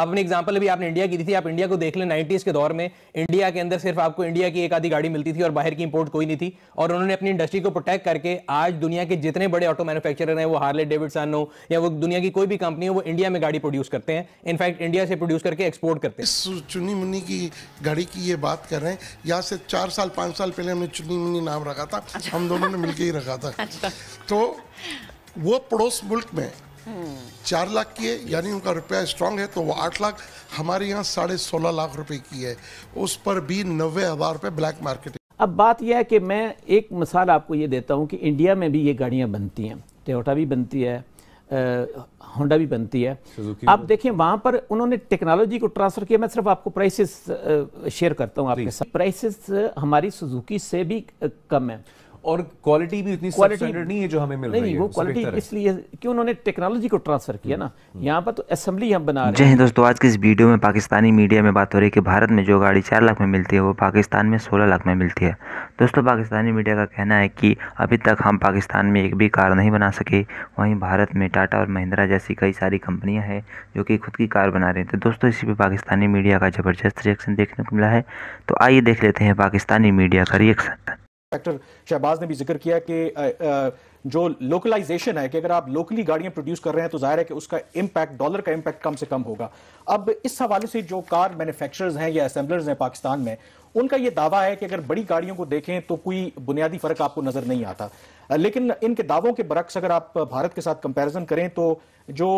आपने एग्जाम्पल अभी आपने इंडिया की दी थी आप इंडिया को देख लें नाइन्टीज़ के दौर में इंडिया के अंदर सिर्फ आपको इंडिया की एक आधी गाड़ी मिलती थी और बाहर की इंपोर्ट कोई नहीं थी और उन्होंने अपनी इंडस्ट्री को प्रोटेक्ट करके आज दुनिया के जितने बड़े ऑटो मैनुफैक्चर हैं वो हार्ले डेविडसन हो या वो दुनिया की कोई भी कंपनी हो वो इंडिया में गाड़ी प्रोड्यूस करते हैं इनफैक्ट इंडिया से प्रोड्यूस करके एक्सपोर्ट करते हैं चुनी मुन्नी की गाड़ी की ये बात कर रहे हैं यहाँ से चार साल पाँच साल पहले हमने चुनी मुन्नी नाम रखा था अच्छा। हम दोनों ने मिलकर ही रखा था अच्छा। तो वो पड़ोस मुल्क में चार लाख की है यानी उनका रुपया स्ट्रांग है तो वो आठ लाख हमारे यहाँ साढ़े सोलह लाख रुपए की है उस पर भी नब्बे हज़ार रुपये ब्लैक मार्केट अब बात यह है कि मैं एक मिसाल आपको ये देता हूँ कि इंडिया में भी ये गाड़ियाँ बनती हैं टोटा भी बनती है होंडा भी बनती है आप देखें वहाँ पर उन्होंने टेक्नोलॉजी को ट्रांसफर किया मैं सिर्फ आपको प्राइसेस शेयर करता हूँ आपके साथ प्राइसेस हमारी सुजुकी से भी कम है और क्वालिटी भी इतनी क्वालिटी नहीं है जो हमें मिल नहीं, रही है वो क्वालिटी इसलिए क्यों उन्होंने टेक्नोलॉजी को ट्रांसफर किया ना हम्म। यहाँ पर तो असेंबली हम बना रहे हैं दोस्तों आज के इस वीडियो में पाकिस्तानी मीडिया में बात हो रही है कि भारत में जो गाड़ी चार लाख में मिलती है वो पाकिस्तान में सोलह लाख में मिलती है दोस्तों पाकिस्तानी मीडिया का कहना है कि अभी तक हम पाकिस्तान में एक भी कार नहीं बना सके वहीं भारत में टाटा और महिंद्रा जैसी कई सारी कंपनियाँ हैं जो कि खुद की कार बना रही हैं तो दोस्तों इसी पे पाकिस्तानी मीडिया का ज़बरदस्त रिएक्शन देखने को मिला है तो आइए देख लेते हैं पाकिस्तानी मीडिया का रिएक्शन इंस्पेक्टर शहबाज ने भी जिक्र किया कि जो लोकलाइजेशन है कि अगर आप लोकली गाड़ियां प्रोड्यूस कर रहे हैं तो जाहिर है कि उसका इम्पैक्ट डॉलर का इम्पैक्ट कम से कम होगा अब इस हवाले से जो कार मैन्युफैक्चरर्स हैं या असेंबलर्स हैं पाकिस्तान में उनका यह दावा है कि अगर बड़ी गाड़ियों को देखें तो कोई बुनियादी फर्क आपको नजर नहीं आता लेकिन इनके दावों के बरक्स अगर आप भारत के साथ कंपैरिजन करें तो जो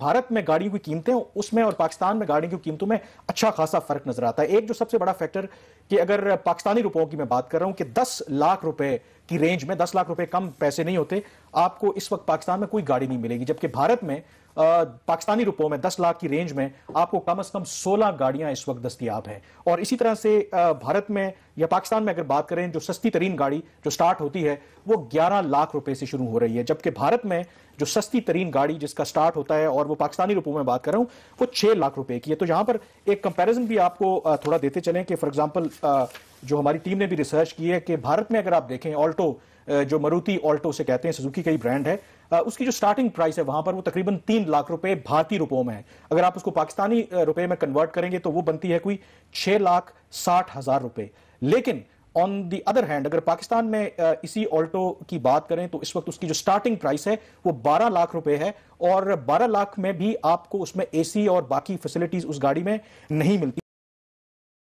भारत में गाड़ियों की कीमतें उसमें और पाकिस्तान में गाड़ियों की कीमतों में अच्छा खासा फर्क नजर आता है एक जो सबसे बड़ा फैक्टर कि अगर पाकिस्तानी रुपयों की मैं बात कर रहा हूं कि 10 लाख रुपए की रेंज में 10 लाख रुपए कम पैसे नहीं होते आपको इस वक्त पाकिस्तान में कोई गाड़ी नहीं मिलेगी जबकि भारत में पाकिस्तानी रुपयों में 10 लाख की रेंज में आपको कम अज कम 16 गाड़ियां इस वक्त दस्तियाब हैं और इसी तरह से भारत में या पाकिस्तान में अगर बात करें जो सस्ती तरीन गाड़ी जो स्टार्ट होती है वो 11 लाख रुपए से शुरू हो रही है जबकि भारत में जो सस्ती तरीन गाड़ी जिसका स्टार्ट होता है और वो पाकिस्तानी रुपयों में बात कर रहा हूँ वो 6 लाख रुपए की है तो यहाँ पर एक कंपेरिजन भी आपको थोड़ा देते चले कि फॉर एग्जाम्पल जो हमारी टीम ने भी रिसर्च की है कि भारत में अगर आप देखें ऑल्टो जो मरुति ऑल्टो से कहते हैं सुजुकी का ही ब्रांड है उसकी जो स्टार्टिंग प्राइस है वहां पर वो तकरीबन तीन लाख रुपए भारतीय रुपयों में है अगर आप उसको पाकिस्तानी रुपए में कन्वर्ट करेंगे तो वो बनती है कोई छह लाख साठ हजार रुपए लेकिन ऑन दी अदर हैंड अगर पाकिस्तान में इसी ऑल्टो की बात करें तो इस वक्त उसकी जो स्टार्टिंग प्राइस है वो 12 लाख रुपए है और 12 लाख में भी आपको उसमें एसी और बाकी फैसिलिटीज उस गाड़ी में नहीं मिलती